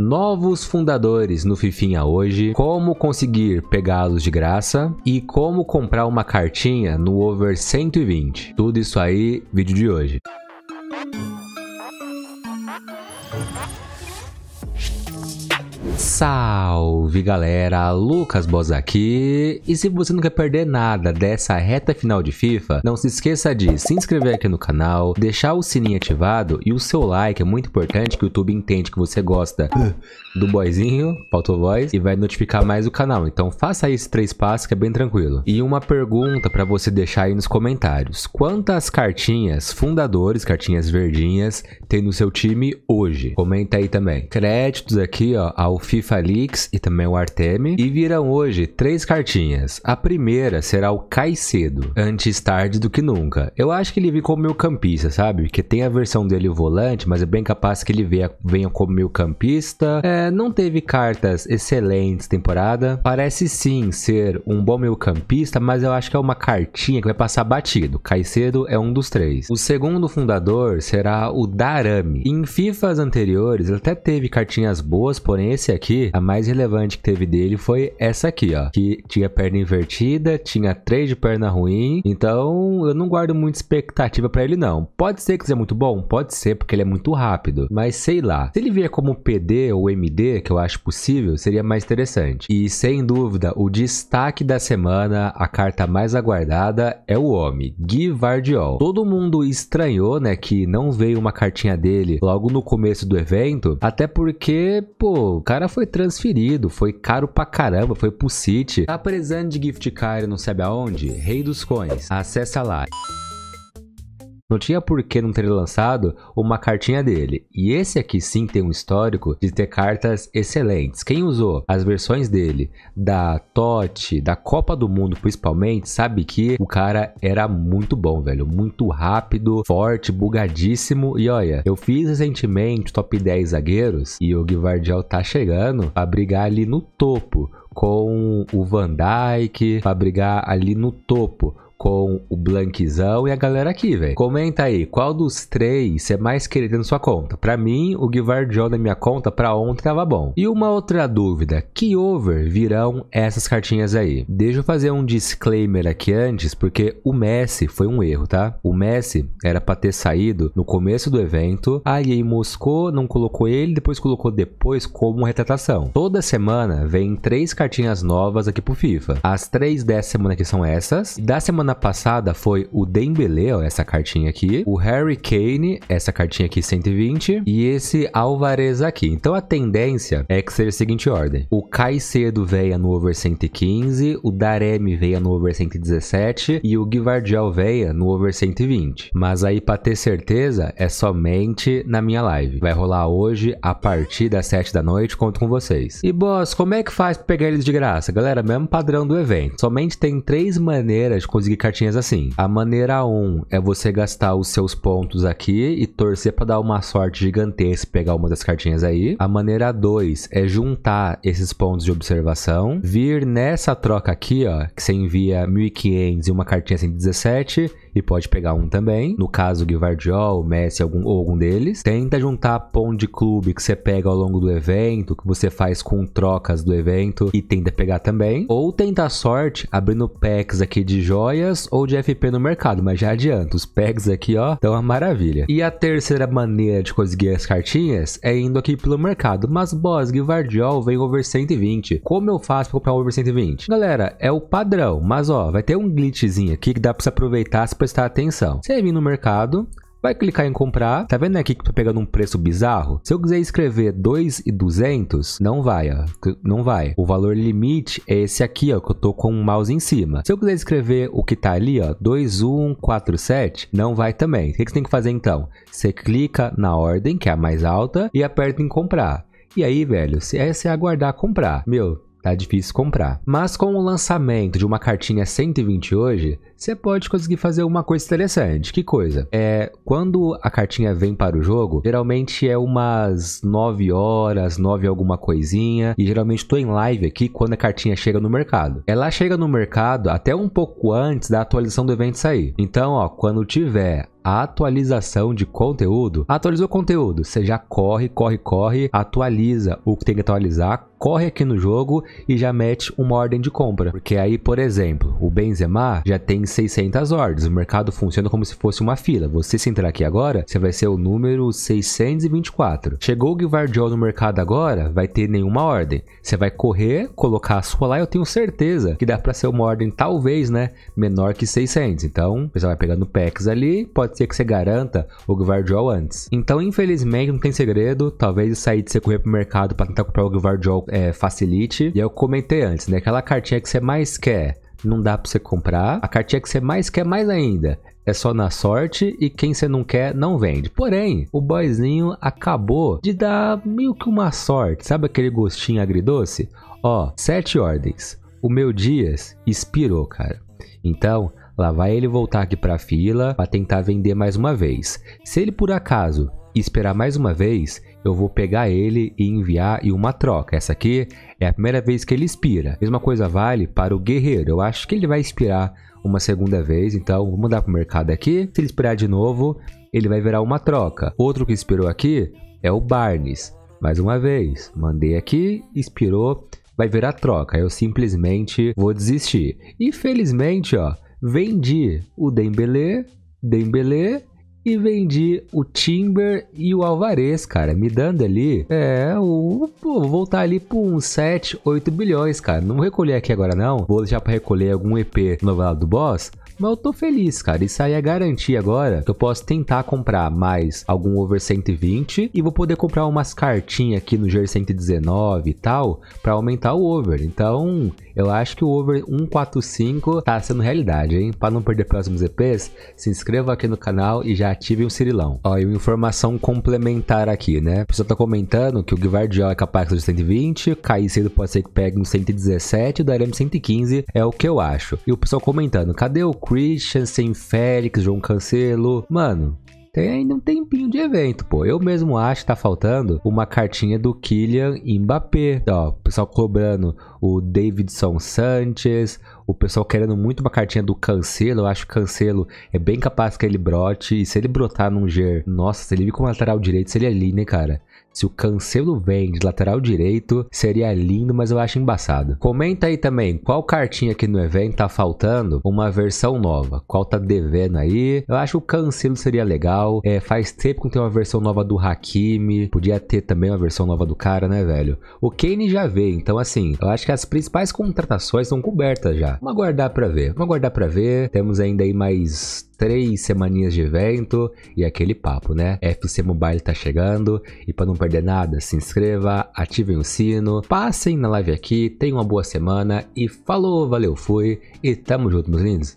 Novos fundadores no Fifinha hoje, como conseguir pegá-los de graça e como comprar uma cartinha no over 120. Tudo isso aí, vídeo de hoje. Salve galera, Lucas Boss aqui. E se você não quer perder nada dessa reta final de FIFA, não se esqueça de se inscrever aqui no canal, deixar o sininho ativado e o seu like é muito importante que o YouTube entende que você gosta do boizinho, faltou voz, e vai notificar mais o canal. Então faça esses três passos que é bem tranquilo. E uma pergunta para você deixar aí nos comentários. Quantas cartinhas fundadores, cartinhas verdinhas, tem no seu time hoje? Comenta aí também. Créditos aqui ó, ao o FIFA Leaks e também o Artemi. E viram hoje três cartinhas. A primeira será o Caicedo, antes tarde do que nunca. Eu acho que ele vem como meio campista, sabe? Porque tem a versão dele o volante, mas é bem capaz que ele venha, venha como meio campista. É, não teve cartas excelentes temporada. Parece sim ser um bom meio campista, mas eu acho que é uma cartinha que vai passar batido. Caicedo é um dos três. O segundo fundador será o Darami. Em FIFAs anteriores, ele até teve cartinhas boas, porém esse esse aqui, a mais relevante que teve dele foi essa aqui, ó. Que tinha perna invertida, tinha três de perna ruim. Então, eu não guardo muita expectativa para ele, não. Pode ser que seja muito bom? Pode ser, porque ele é muito rápido. Mas sei lá. Se ele vier como PD ou MD, que eu acho possível, seria mais interessante. E sem dúvida, o destaque da semana, a carta mais aguardada, é o homem, Vardiol Todo mundo estranhou, né, que não veio uma cartinha dele logo no começo do evento, até porque, pô, cara foi transferido, foi caro pra caramba, foi pro City. Tá precisando de gift card não sabe aonde? Rei dos coins. Acessa lá. Não tinha por que não ter lançado uma cartinha dele. E esse aqui sim tem um histórico de ter cartas excelentes. Quem usou as versões dele da Tote, da Copa do Mundo principalmente, sabe que o cara era muito bom, velho. Muito rápido, forte, bugadíssimo. E olha, eu fiz recentemente top 10 zagueiros e o Guivardial tá chegando a brigar ali no topo com o Van Dijk, pra brigar ali no topo com o Blanquizão e a galera aqui, velho. Comenta aí, qual dos três é mais querido na sua conta? Para mim, o Guivardião na minha conta para ontem tava bom. E uma outra dúvida, que over virão essas cartinhas aí? Deixa eu fazer um disclaimer aqui antes, porque o Messi foi um erro, tá? O Messi era para ter saído no começo do evento, aí em Moscou não colocou ele, depois colocou depois como retratação. Toda semana vem três cartinhas novas aqui pro FIFA. As três dessa semana que são essas, da semana semana passada foi o Dembele, ó, essa cartinha aqui, o Harry Kane, essa cartinha aqui 120 e esse Alvarez aqui. Então a tendência é que seja a seguinte ordem. O Caicedo veia no over 115, o Daremi veia no over 117 e o Guivardial veia no over 120. Mas aí para ter certeza é somente na minha live. Vai rolar hoje a partir das 7 da noite, conto com vocês. E boss, como é que faz para pegar eles de graça? Galera, mesmo padrão do evento. Somente tem três maneiras de conseguir cartinhas assim. A maneira 1 um é você gastar os seus pontos aqui e torcer para dar uma sorte gigantesca e pegar uma das cartinhas aí. A maneira 2 é juntar esses pontos de observação, vir nessa troca aqui, ó, que você envia 1500 e uma cartinha 117 assim e pode pegar um também. No caso, Guivardiol, Messi algum, ou algum deles. Tenta juntar ponto de clube que você pega ao longo do evento, que você faz com trocas do evento e tenta pegar também. Ou tenta a sorte abrindo packs aqui de joias ou de FP no mercado, mas já adianta os packs aqui, ó, estão uma maravilha. E a terceira maneira de conseguir as cartinhas é indo aqui pelo mercado, mas Boss, Guivardiol vem over 120. Como eu faço pra comprar over 120? Galera, é o padrão, mas ó, vai ter um glitchzinho aqui que dá pra você aproveitar se prestar atenção. Você vai vir no mercado, vai clicar em comprar. Tá vendo aqui que tá pegando um preço bizarro? Se eu quiser escrever 2,200, não vai, ó. Não vai. O valor limite é esse aqui, ó, que eu tô com o mouse em cima. Se eu quiser escrever o que tá ali, ó, 2147, não vai também. O que você tem que fazer então? Você clica na ordem, que é a mais alta, e aperta em comprar. E aí, velho, se é se aguardar comprar. Meu, tá difícil comprar. Mas com o lançamento de uma cartinha 120 hoje, você pode conseguir fazer uma coisa interessante. Que coisa? É, quando a cartinha vem para o jogo, geralmente é umas 9 horas, 9 alguma coisinha, e geralmente estou em live aqui quando a cartinha chega no mercado. Ela chega no mercado até um pouco antes da atualização do evento sair. Então, ó, quando tiver atualização de conteúdo. Atualizou o conteúdo, você já corre, corre, corre, atualiza o que tem que atualizar, corre aqui no jogo e já mete uma ordem de compra. Porque aí, por exemplo, o Benzema já tem 600 ordens. O mercado funciona como se fosse uma fila. Você se entrar aqui agora, você vai ser o número 624. Chegou o Guivardiol no mercado agora, vai ter nenhuma ordem. Você vai correr, colocar a sua lá, eu tenho certeza que dá para ser uma ordem talvez, né, menor que 600. Então, você vai pegando packs ali, pode pode ser que você garanta o Guardiol antes. Então, infelizmente, não tem segredo. Talvez sair de você correr pro mercado para tentar comprar o Guardiol é, facilite. E eu comentei antes, né? Aquela cartinha que você mais quer não dá para você comprar. A cartinha que você mais quer mais ainda é só na sorte e quem você não quer não vende. Porém, o boyzinho acabou de dar meio que uma sorte, sabe aquele gostinho agridoce? Ó, sete ordens. O meu Dias expirou, cara. Então, Lá vai ele voltar aqui para a fila para tentar vender mais uma vez. Se ele por acaso esperar mais uma vez, eu vou pegar ele e enviar e uma troca. Essa aqui é a primeira vez que ele expira. Mesma coisa vale para o guerreiro. Eu acho que ele vai expirar uma segunda vez, então vou mandar para o mercado aqui. Se ele esperar de novo, ele vai virar uma troca. Outro que expirou aqui é o Barnes. Mais uma vez, mandei aqui, expirou, vai virar troca. Eu simplesmente vou desistir. Infelizmente, ó, Vendi o Dembele, Dembele e vendi o Timber e o Alvarez, cara, me dando ali, é, o, pô, voltar ali por uns 7, 8 bilhões, cara. Não vou recolher aqui agora não, vou deixar para recolher algum EP novelado do Boss, mas eu tô feliz, cara. Isso aí é garantia agora que eu posso tentar comprar mais algum over 120 e vou poder comprar umas cartinhas aqui no Ger 119 e tal para aumentar o over. Então, eu acho que o over 145 tá sendo realidade, hein? Para não perder próximos EPs, se inscreva aqui no canal e já ative o cirilão. Ó, e uma informação complementar aqui, né? O pessoal tá comentando que o Guivardiol é capaz de 120, cair cedo pode ser que pegue um 117, o Darame 115 é o que eu acho. E o pessoal comentando, cadê o Christian, Sem Félix, João Cancelo. Mano, tem ainda um tempinho de evento, pô. Eu mesmo acho que tá faltando uma cartinha do Kylian Mbappé. Ó, o pessoal cobrando o Davidson Sanchez, o pessoal querendo muito uma cartinha do Cancelo. Eu acho que Cancelo é bem capaz que ele brote. E se ele brotar num Ger, nossa, se ele vir com lateral direito, seria ali, né, cara? Se o Cancelo vem de lateral direito, seria lindo, mas eu acho embaçado. Comenta aí também qual cartinha aqui no evento tá faltando uma versão nova. Qual tá devendo aí? Eu acho que o Cancelo seria legal. É, faz tempo que não tem uma versão nova do Hakimi. Podia ter também uma versão nova do cara, né, velho? O Kane já veio, então assim, eu acho que as principais contratações estão cobertas já. Vamos aguardar pra ver. Vamos aguardar pra ver. Temos ainda aí mais três semaninhas de evento e aquele papo, né? FC Mobile tá chegando e para não perder nada, se inscreva, ativem o sino, passem na live aqui, tenham uma boa semana e falou, valeu, fui e tamo junto, meus lindos.